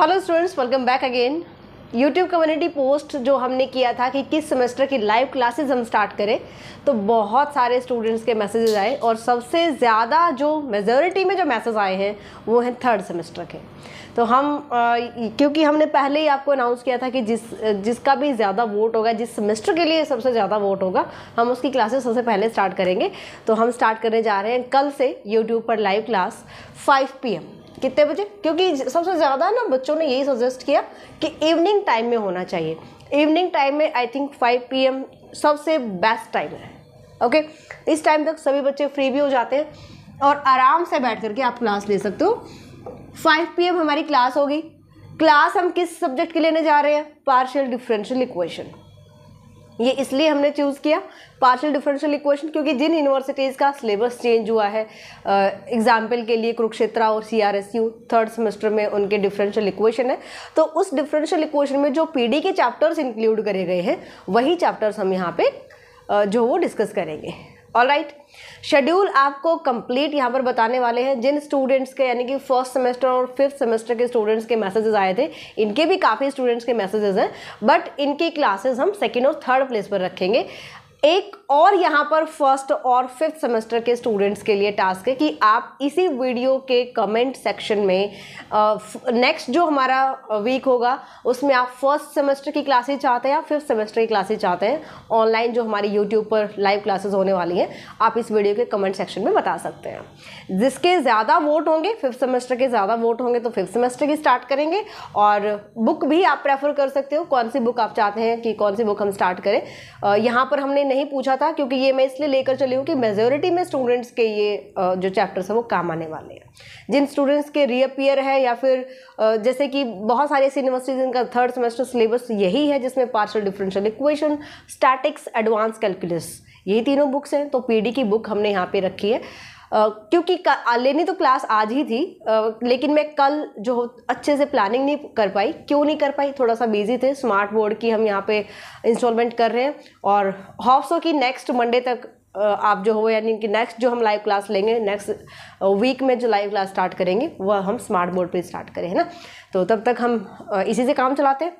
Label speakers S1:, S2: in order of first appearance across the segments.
S1: Hello students welcome back again YouTube community post जो हमने किया था कि किस सेमेस्टर की लाइव क्लासेस हम स्टार्ट करें तो बहुत सारे स्टूडेंट्स के मैसेजेस आए और सबसे ज़्यादा जो मेजोरिटी में जो मैसेज आए हैं वो हैं थर्ड सेमेस्टर के तो हम आ, क्योंकि हमने पहले ही आपको अनाउंस किया था कि जिस जिसका भी ज़्यादा वोट होगा जिस सेमेस्टर के लिए सबसे ज़्यादा वोट होगा हम उसकी क्लासेस सबसे पहले स्टार्ट करेंगे तो हम स्टार्ट करने जा रहे हैं कल से यूट्यूब पर लाइव क्लास फाइव पी कितने बजे क्योंकि सबसे ज़्यादा ना बच्चों ने यही सजेस्ट किया कि इवनिंग टाइम में होना चाहिए इवनिंग टाइम में आई थिंक 5 पीएम सबसे बेस्ट टाइम है ओके इस टाइम तक सभी बच्चे फ्री भी हो जाते हैं और आराम से बैठ करके आप क्लास ले सकते हो 5 पीएम हमारी क्लास होगी क्लास हम किस सब्जेक्ट के लेने जा रहे हैं पार्शियल डिफरेंशियल इक्वेशन ये इसलिए हमने चूज़ किया पार्शियल डिफरेंशियल इक्वेशन क्योंकि जिन यूनिवर्सिटीज़ का सिलेबस चेंज हुआ है एग्जाम्पल के लिए कुरुक्षेत्रा और C R S U third semester में उनके डिफरेंशियल इक्वेशन है तो उस डिफरेंशियल इक्वेशन में जो पीडी के चैप्टर्स इंक्लूड करे गए हैं वही चैप्टर्स हम यहाँ पे जो वो डिस्कस करेंगे ऑल राइट शेड्यूल आपको कंप्लीट यहाँ पर बताने वाले हैं जिन स्टूडेंट्स के यानी कि फर्स्ट सेमेस्टर और फिफ्थ सेमेस्टर के स्टूडेंट्स के मैसेजेस आए थे इनके भी काफ़ी स्टूडेंट्स के मैसेजेस हैं बट इनकी क्लासेस हम सेकेंड और थर्ड प्लेस पर रखेंगे एक और यहाँ पर फर्स्ट और फिफ्थ सेमेस्टर के स्टूडेंट्स के लिए टास्क है कि आप इसी वीडियो के कमेंट सेक्शन में नेक्स्ट जो हमारा वीक होगा उसमें आप फर्स्ट सेमेस्टर की क्लासेज चाहते हैं या फिफ्थ सेमेस्टर की क्लासेज चाहते हैं ऑनलाइन जो हमारी यूट्यूब पर लाइव क्लासेज होने वाली हैं आप इस वीडियो के कमेंट सेक्शन में बता सकते हैं जिसके ज़्यादा वोट होंगे फिफ्थ सेमेस्टर के ज़्यादा वोट होंगे तो फिफ्थ सेमेस्टर की स्टार्ट करेंगे और बुक भी आप प्रेफर कर सकते हो कौन सी बुक आप चाहते हैं कि कौन सी बुक हम स्टार्ट करें यहाँ पर हमने नहीं पूछा था क्योंकि ये मैं इसलिए लेकर चली हूँ कि मेजोरिटी में स्टूडेंट्स के ये जो चैप्टर्स हैं वो काम आने वाले हैं जिन स्टूडेंट्स के रीअपियर है या फिर जैसे कि बहुत सारी ऐसी यूनिवर्सिटीज इनका थर्ड सेमेस्टर सिलेबस यही है जिसमें partial differential equation statics advance calculus यही तीनों बुक्स हैं तो पी की बुक हमने यहाँ पर रखी है क्योंकि लेनी तो क्लास आज ही थी लेकिन मैं कल जो अच्छे से प्लानिंग नहीं कर पाई क्यों नहीं कर पाई थोड़ा सा बिजी थे स्मार्ट बोर्ड की हम यहाँ पे इंस्टॉलमेंट कर रहे हैं और हॉफ्सो की कि नेक्स्ट मंडे तक आप जो हो यानी कि नेक्स्ट जो हम लाइव क्लास लेंगे नेक्स्ट वीक में जो लाइव क्लास स्टार्ट करेंगे वह हम स्मार्ट बोर्ड पर स्टार्ट करें है ना तो तब तक हम इसी से काम चलाते हैं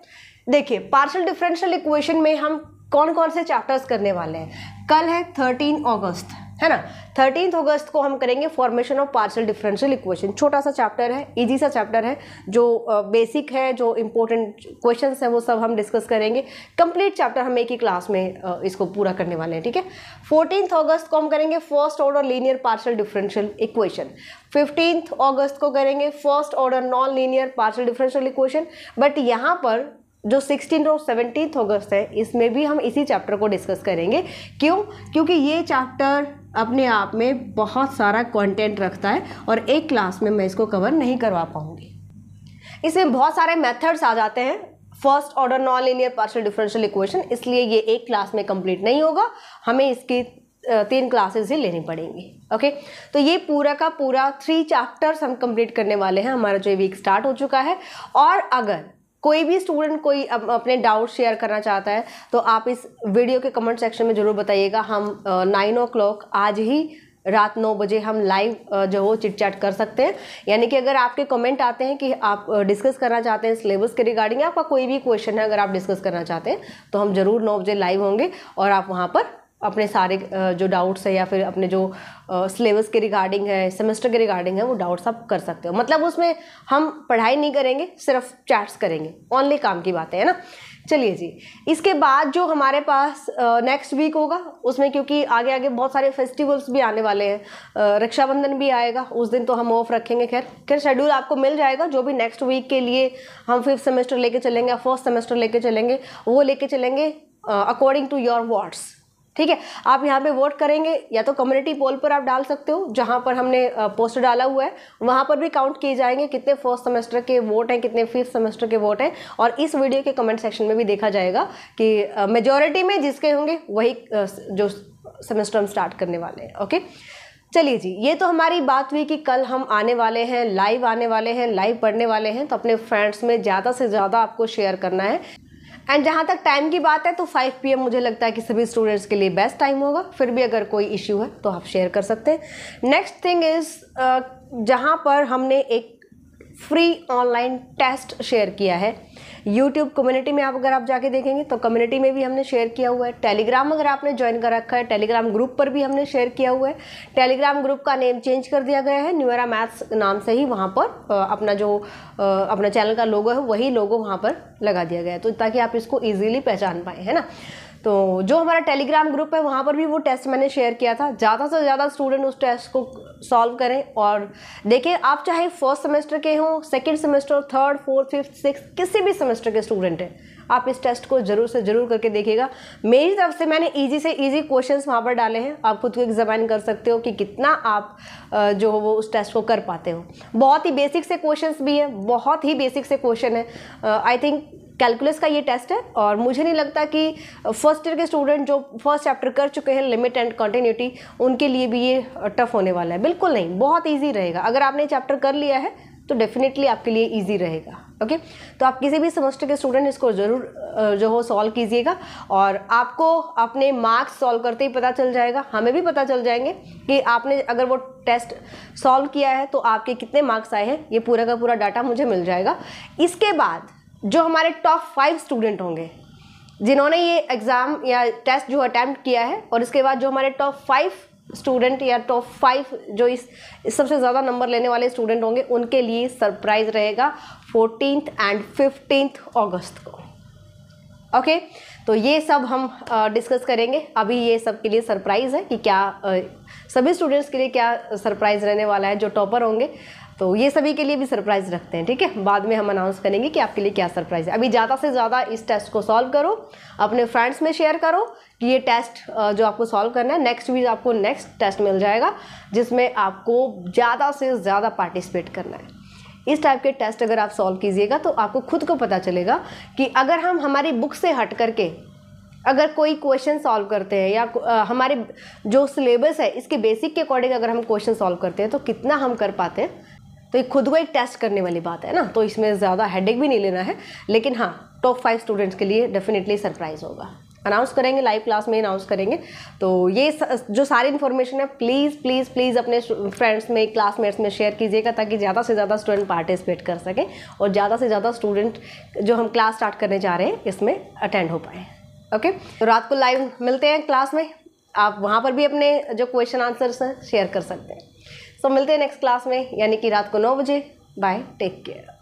S1: देखिए पार्शल डिफरेंशियल इक्वेशन में हम कौन कौन से चैप्टर्स करने वाले हैं कल है थर्टीन अगस्त है ना थर्टीन अगस्त को हम करेंगे formation of partial differential equation छोटा सा चैप्टर है इजी सा चैप्टर है जो बेसिक है जो इंपॉर्टेंट क्वेश्चन है वो सब हम डिस्कस करेंगे कंप्लीट चैप्टर हम एक ही क्लास में इसको पूरा करने वाले हैं ठीक है फोर्टीन अगस्त को हम करेंगे first order linear partial differential equation fifteen अगस्त को करेंगे first order non linear partial differential equation but यहाँ पर जो सिक्सटीन और सेवनटीन अगस्त है इसमें भी हम इसी चैप्टर को डिस्कस करेंगे क्यों क्योंकि ये चैप्टर अपने आप में बहुत सारा कंटेंट रखता है और एक क्लास में मैं इसको कवर नहीं करवा पाऊँगी इसमें बहुत सारे मेथड्स आ जाते हैं first order non linear partial differential equation इसलिए ये एक क्लास में कंप्लीट नहीं होगा हमें इसकी तीन क्लासेस ही लेनी पड़ेंगी ओके तो ये पूरा का पूरा थ्री चैप्टर्स हम कंप्लीट करने वाले हैं हमारा जो वीक स्टार्ट हो चुका है और अगर कोई भी स्टूडेंट कोई अपने डाउट शेयर करना चाहता है तो आप इस वीडियो के कमेंट सेक्शन में ज़रूर बताइएगा हम नाइन ओ क्लॉक आज ही रात नौ बजे हम लाइव जो हो चिट चैट कर सकते हैं यानी कि अगर आपके कमेंट आते हैं कि आप डिस्कस करना चाहते हैं सिलेबस के रिगार्डिंग आपका कोई भी क्वेश्चन है अगर आप डिस्कस करना चाहते हैं तो हम ज़रूर नौ बजे लाइव होंगे और आप वहाँ पर अपने सारे जो डाउट्स है या फिर अपने जो सिलेबस के रिगार्डिंग है सेमेस्टर के रिगार्डिंग है वो डाउट्स आप कर सकते हो मतलब उसमें हम पढ़ाई नहीं करेंगे सिर्फ चैट्स करेंगे ऑनली काम की बातें है ना चलिए जी इसके बाद जो हमारे पास नेक्स्ट वीक होगा उसमें क्योंकि आगे आगे बहुत सारे फेस्टिवल्स भी आने वाले हैं रक्षाबंधन भी आएगा उस दिन तो हम ऑफ रखेंगे खैर खैर शेड्यूल आपको मिल जाएगा जो भी नेक्स्ट वीक के लिए हम फिफ्थ सेमेस्टर लेके चलेंगे या फर्स्ट सेमेस्टर लेके चलेंगे वो लेके चलेंगे अकॉर्डिंग टू योर वाट्स ठीक है आप यहाँ पे वोट करेंगे या तो कम्युनिटी पोल पर आप डाल सकते हो जहाँ पर हमने पोस्ट डाला हुआ है वहाँ पर भी काउंट किए जाएंगे कितने फर्स्ट सेमेस्टर के वोट हैं कितने फिफ्थ सेमेस्टर के वोट हैं और इस वीडियो के कमेंट सेक्शन में भी देखा जाएगा कि मेजोरिटी में जिसके होंगे वही जो सेमेस्टर हम स्टार्ट करने वाले हैं ओके चलिए जी ये तो हमारी बात हुई कि कल हम आने वाले हैं लाइव आने वाले हैं लाइव पढ़ने वाले हैं तो अपने फ्रेंड्स में ज़्यादा से ज़्यादा आपको शेयर करना है एंड जहाँ तक टाइम की बात है तो 5 पीएम मुझे लगता है कि सभी स्टूडेंट्स के लिए बेस्ट टाइम होगा फिर भी अगर कोई इश्यू है तो आप शेयर कर सकते हैं नेक्स्ट थिंग इज़ जहाँ पर हमने एक फ्री ऑनलाइन टेस्ट शेयर किया है यूट्यूब कम्युनिटी में आप अगर आप जाके देखेंगे तो कम्युनिटी में भी हमने शेयर किया हुआ है टेलीग्राम अगर आपने ज्वाइन कर रखा है टेलीग्राम ग्रुप पर भी हमने शेयर किया हुआ है टेलीग्राम ग्रुप का नेम चेंज कर दिया गया है न्यूरा मैथ्स नाम से ही वहाँ पर अपना जो अपना चैनल का लोगो है वही लोगो वहाँ पर लगा दिया गया है तो ताकि आप इसको ईजिली पहचान पाएँ है ना तो जो हमारा टेलीग्राम ग्रुप है वहाँ पर भी वो टेस्ट मैंने शेयर किया था ज़्यादा से ज़्यादा स्टूडेंट उस टेस्ट को सॉल्व करें और देखें आप चाहे फर्स्ट सेमेस्टर के हों second semester third fourth fifth six किसी भी सेमेस्टर के स्टूडेंट हैं आप इस टेस्ट को ज़रूर से ज़रूर करके देखिएगा मेरी तरफ से मैंने इजी से इजी क्वेश्चंस वहाँ पर डाले हैं आप खुद को एग्जामिन कर सकते हो कि कितना आप जो हो वो उस टेस्ट को कर पाते हो बहुत ही बेसिक से क्वेश्चंस भी हैं बहुत ही बेसिक से क्वेश्चन है आई थिंक कैलकुलस का ये टेस्ट है और मुझे नहीं लगता कि फर्स्ट ईयर के स्टूडेंट जो फर्स्ट चैप्टर कर चुके हैं लिमिट एंड कंटिन्यूटी उनके लिए भी ये टफ होने वाला है बिल्कुल नहीं बहुत ईजी रहेगा अगर आपने चैप्टर कर लिया है तो डेफिनेटली आपके लिए ईजी रहेगा ओके okay? तो आप किसी भी सेमेस्टर के स्टूडेंट इसको ज़रूर जो हो सॉल्व कीजिएगा और आपको अपने मार्क्स सॉल्व करते ही पता चल जाएगा हमें भी पता चल जाएंगे कि आपने अगर वो टेस्ट सॉल्व किया है तो आपके कितने मार्क्स आए हैं ये पूरा का पूरा डाटा मुझे मिल जाएगा इसके बाद जो हमारे टॉप फाइव स्टूडेंट होंगे जिन्होंने ये एग्ज़ाम या टेस्ट जो अटैम्प्ट किया है और इसके बाद जो हमारे टॉप फाइव स्टूडेंट या टॉप फाइव जो इस, इस सबसे ज़्यादा नंबर लेने वाले स्टूडेंट होंगे उनके लिए सरप्राइज़ रहेगा फोर्टीन एंड फिफ्टीन अगस्त को ओके okay? तो ये सब हम डिस्कस करेंगे अभी ये सब के लिए सरप्राइज़ है कि क्या सभी स्टूडेंट्स के लिए क्या सरप्राइज़ रहने वाला है जो टॉपर होंगे तो ये सभी के लिए भी सरप्राइज़ रखते हैं ठीक है बाद में हम अनाउंस करेंगे कि आपके लिए क्या सरप्राइज़ है अभी ज़्यादा से ज़्यादा इस टेस्ट को सॉल्व करो अपने फ्रेंड्स में शेयर करो कि ये टेस्ट जो आपको सॉल्व करना है नेक्स्ट वीक आपको नेक्स्ट टेस्ट मिल जाएगा जिसमें आपको ज़्यादा से ज़्यादा पार्टिसिपेट करना है इस टाइप के टेस्ट अगर आप सॉल्व कीजिएगा तो आपको खुद को पता चलेगा कि अगर हम हमारी बुक से हट करके अगर कोई क्वेश्चन सॉल्व करते हैं या हमारे जो सिलेबस है इसके बेसिक के अकॉर्डिंग अगर हम क्वेश्चन सॉल्व करते हैं तो कितना हम कर पाते हैं तो ये खुद को एक टेस्ट करने वाली बात है ना तो इसमें ज़्यादा हेडेक भी नहीं लेना है लेकिन हाँ टॉप फाइव स्टूडेंट्स के लिए डेफिनेटली सरप्राइज़ होगा अनाउंस करेंगे लाइव क्लास में अनाउंस करेंगे तो ये जो सारी इन्फॉर्मेशन है प्लीज़ प्लीज़ प्लीज़ अपने फ्रेंड्स में क्लासमेट्स में शेयर कीजिएगा ताकि ज़्यादा से ज़्यादा स्टूडेंट पार्टिसिपेट कर सकें और ज़्यादा से ज़्यादा स्टूडेंट जो हम क्लास स्टार्ट करने जा रहे हैं इसमें अटेंड हो पाए ओके तो रात को लाइव मिलते हैं क्लास में आप वहाँ पर भी अपने जो क्वेश्चन आंसर्स हैं शेयर कर सकते हैं सो मिलते हैं नेक्स्ट क्लास में यानी कि रात को नौ बजे बाय टेक केयर